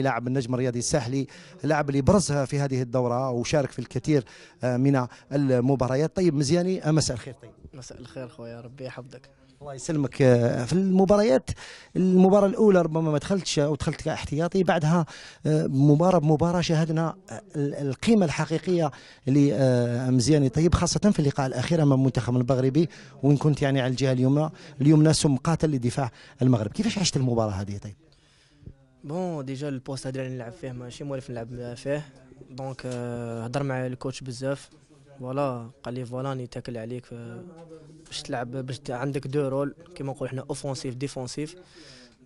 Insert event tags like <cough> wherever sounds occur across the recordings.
لاعب النجم الرياضي الساحلي اللاعب اللي برزها في هذه الدورة وشارك في الكثير آه، من المباريات طيب مزياني آه، مساء الخير طيب مساء الخير خويا ربي يحفظك الله يسلمك آه، في المباريات المباراة الأولى ربما ما دخلتش أو دخلت كاحتياطي بعدها مباراة بمباراة شاهدنا القيمة الحقيقية لمزياني طيب خاصة في اللقاء الأخير أمام المنتخب المغربي وإن كنت يعني على الجهة اليمنى اليمنى سم قاتل لدفاع المغرب كيفاش عشت المباراة هذه طيب؟ بون ديجا البوست هذا اللي نلعب فيه ماشي مولف نلعب فيه دونك هضر مع الكوتش بزاف فوالا قال لي فوالا راني تاكل عليك باش تلعب باش عندك دو رول كيما نقولوا حنا اوفونسيف ديفونسيف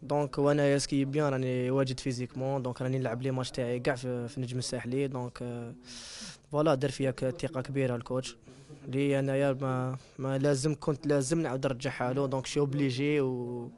دونك وانا ياسكي بيان راني واجد فيزيكمون دونك راني نلعب لي ماتش تاعي كاع في نجم الساحلي دونك فوالا دار فيا ثقه كبيره الكوتش لي انايا ما, ما لازم كنت لازم نعاود نرجعها له دونك شي اوبليجي و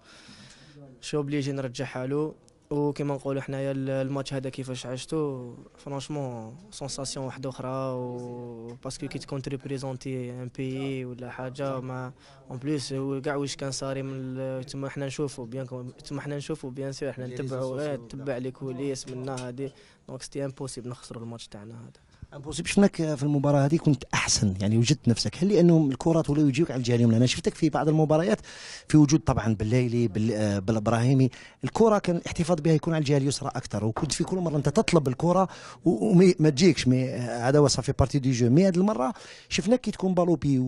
شي اوبليجي نرجعها له وكما نقولوا حنايا الماتش هذا كيفاش عشتو فرانشمون سونساسيون واحده اخرى و باسكو كي تكون تريبريزونتي ان بيي ولا حاجه ما اون بليس كاع واش كان صاري من تما حنا نشوفو بيان تما حنا نشوفو بيان سور حنا نتبعو نتبع آه، لي كوليس منا هذه دونك سيتي امبوسيبل نخسرو الماتش تاعنا هذا امبوسيبل شفناك في المباراه هذه كنت احسن يعني وجدت نفسك هل لانهم الكرات ولاو يجيوك على الجهه اليمنى انا شفتك في بعض المباريات في وجود طبعا بالليلي آه، بالابراهيمي الكره كان الاحتفاظ بها يكون على الجهه اليسرى اكثر وكنت في كل مره انت تطلب الكره وما تجيكش مي آه، هذا صافي بارتي دي جو مي هذه المره شفناك كي تكون بالو بي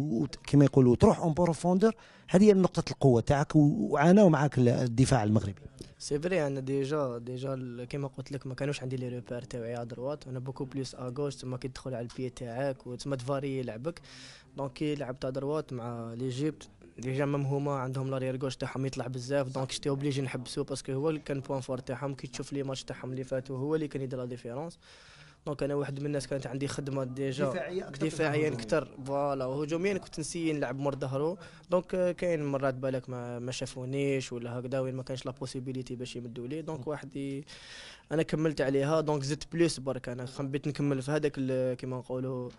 كما يقولوا تروح اون بروفوندر هذه هي نقطه القوه تاعك وعانوا معك الدفاع المغربي سي فري انا ديجا ديجا كيما قلت لك ما كانوش عندي لي روبير تاعي دروات انا بوكو بليس اغوش زعما كيدخل على البي تاعك وتما تفاري لعبك دونك لعبت دروات مع ليجيبت ديجا مام هما عندهم لاريير غوش تاعهم يطلع بزاف دونك شتي اوبليجي نحبسو باسكو هو اللي كان بوان فور تاعهم كي تشوف لي ماتش تاعهم اللي فاتو هو اللي كان يدير لا ديفيرونس دونك انا واحد من الناس كانت عندي خدمه ديجا دفاعيا اكثر فوالا وهجوميا كنت نسيي نلعب مور ظهرو دونك كاين مرات بالك ما, ما شافونيش ولا هكذا وين ما كانش لا بوسيبيليتي باش يمدوا لي دونك واحد انا كملت عليها دونك زدت بلوس برك انا خبيت نكمل في هذاك كيما نقولوا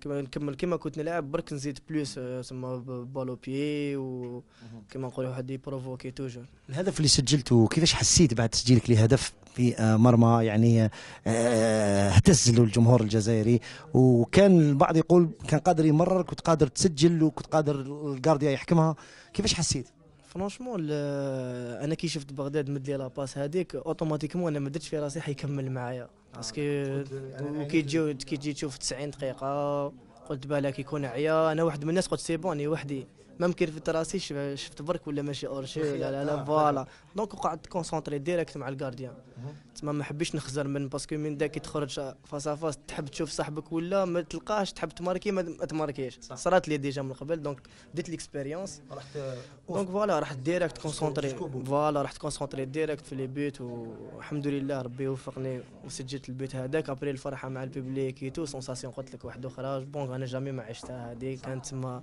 كما نكمل كما كنت نلعب برك نزيد بلوس آه، تسمى بالو بيي وكما نقول واحد يبروفوكي توجور الهدف اللي سجلته كيفاش حسيت بعد تسجيلك لهدف في آه، مرمى يعني آه، اهتز له الجمهور الجزائري وكان البعض يقول كان قادر يمرر كنت قادر تسجل وكنت قادر الجارديا يحكمها كيفاش حسيت؟ فرونشمون انا كي شفت بغداد مد لي لاباس هذيك اوتوماتيكمون انا ما درتش في راسي حيكمل معايا باسكو آه، كي تجي كي تجي تشوف 90 دقيقه قلت بالك يكون عيا انا واحد من الناس قلت سي بون وحدي ميم كان في تراسي شفت برك ولا ماشي اورشي ولا لا لا آه، فوالا دونك قعدت كونسونتري ديريكت مع الكارديان تما ما حبيتش نخزر من باسكو من داك تخرج فاس فاس تحب تشوف صاحبك ولا ما تلقاش تحب تماركي ما تماركيش صرات لي ديجا من قبل دونك ديت ليكسبيريونس رحت دونك فوالا رحت ديريكت كونسونتري فوالا رحت كونسونتري ديريكت في لي بيت والحمد لله ربي وفقني وسجلت البيت هذاك ابري الفرحه مع البيبليك اي تو سونساسيون قلت لك واحد اخرى بون انا جامي ما عشتها هذه كانت تما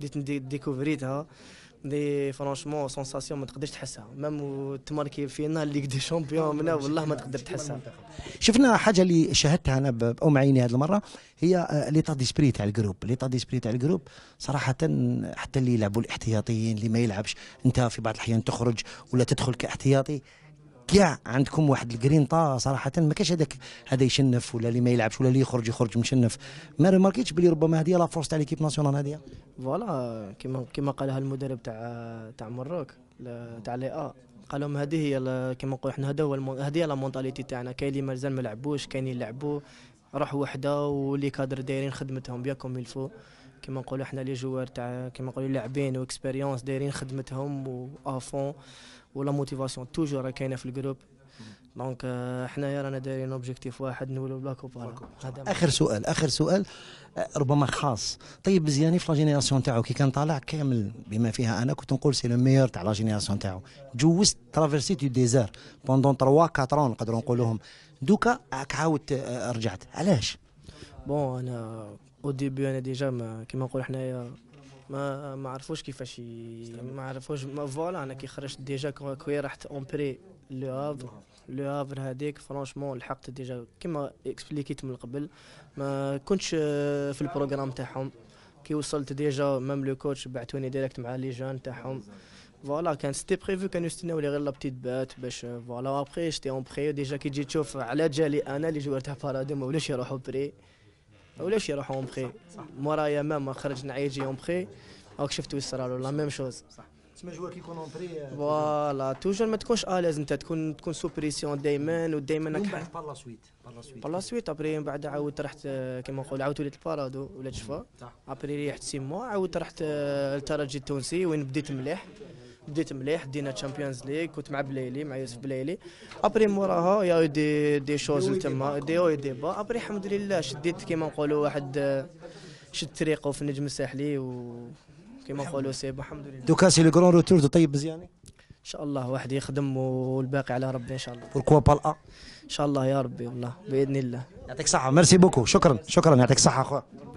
بديت ديكوفريتها دي فرانشمون سونساسيون ما تقدرش تحسها ميم تماركي فينا ليغ دي شامبيون من <laughs> والله ما تقدر تحسها شفنا حاجه اللي شاهدتها انا بام عيني هذه المره هي آه، ليطا دي سبري تاع الجروب ليطا دي سبري تاع الجروب صراحه حتى اللي يلعبوا الاحتياطيين اللي ما يلعبش انت في بعض الاحيان تخرج ولا تدخل كاحتياطي كاع عندكم واحد الجرين طا صراحه ما كاش هذاك هذا يشنف ولا اللي ما يلعبش ولا اللي يخرج يخرج مشنف ما ماركيتش بلي ربما هذه لا فورس تاع ليكيب ناسيونال هذه فوالا كيما كيما قالها المدرب تاع تاع مروك تاع لي ا قال لهم هذه هي كيما نقولوا احنا هذا هو هذه هي لا مونتاليتي تاعنا كاين اللي مازال ما لعبوش كاين اللي لعبوا راحوا وحده واللي كادر دايرين خدمتهم بياكم الفو كيما نقولوا احنا لي جوار تاع كيما نقولوا لاعبين واكسبيريونس دايرين خدمتهم وافون ولا موتيفاسيون توجور كاينه في الجروب دونك حنايا رانا دايرين اوبجيكتيف واحد نولوا بلا كوبا اخر سؤال اخر سؤال آه، ربما خاص طيب زياني في لا جينيراسيون تاعو كي كان طالع كامل بما فيها انا كنت نقول سي لو ميور تاع لا جينيراسيون تاعو جوزت ترافيرسي دو ديزار بوندون 3 4 نقدروا نقولوهم دوكا عاود آه، رجعت علاش بون انا او ديبي انا ديجا كيما نقول حنايا ما ما عرفوش كيفاش ما عرفوش ما فوالا انا كي خرجت ديجا كوي رحت اون بري لو هافر لو هافر هذيك فرونشمون لحقت ديجا كيما اكسبليكيت من قبل ما كنتش في البروغرام تاعهم كي وصلت ديجا مام لو كوتش بعثوني ديريكت مع لي جون تاعهم فوالا كان سيتي بريفو كانوا يستناو لي غير لا بتيت بات باش فوالا ابخي جيتي اون بري ديجا كي تجي تشوف على جالي انا اللي جوار تاع بارادو ما ولاش يروحوا بري ولاش يروحوا اون بخي مورايا ماما خرج نعيط جي اون بخي هاك شفت وين صرالو لا ميم شوز صح تسمى جوا كيكون اون بري فوالا توجور ما تكونش اليز انت تكون تكون سو بريسيون دائما ودائما من بعد بار لا سويت بار سويت بار سويت ابري من بعد عاودت رحت آه، كيما نقول عاودت وليت البارادو ولات شفا ابري ريحت سي موا عاودت رحت للترجي آه، التونسي وين بديت مليح بديت مليح دينا تشامبيونز ليغ كنت مع بليلي مع يوسف بليلي ابري موراها يا دي دي شوز تما دي او دي با ابري الحمد لله شديت كيما نقولوا واحد شد طريقه في النجم الساحلي و كيما نقولوا سي الحمد لله دوكا سي لو كرون روتور دو طيب مزيان ان شاء الله واحد يخدم والباقي على ربي ان شاء الله بوركوا با ان شاء الله يا ربي والله باذن الله يعطيك الصحه ميرسي بوكو شكرا شكرا يعطيك الصحه اخويا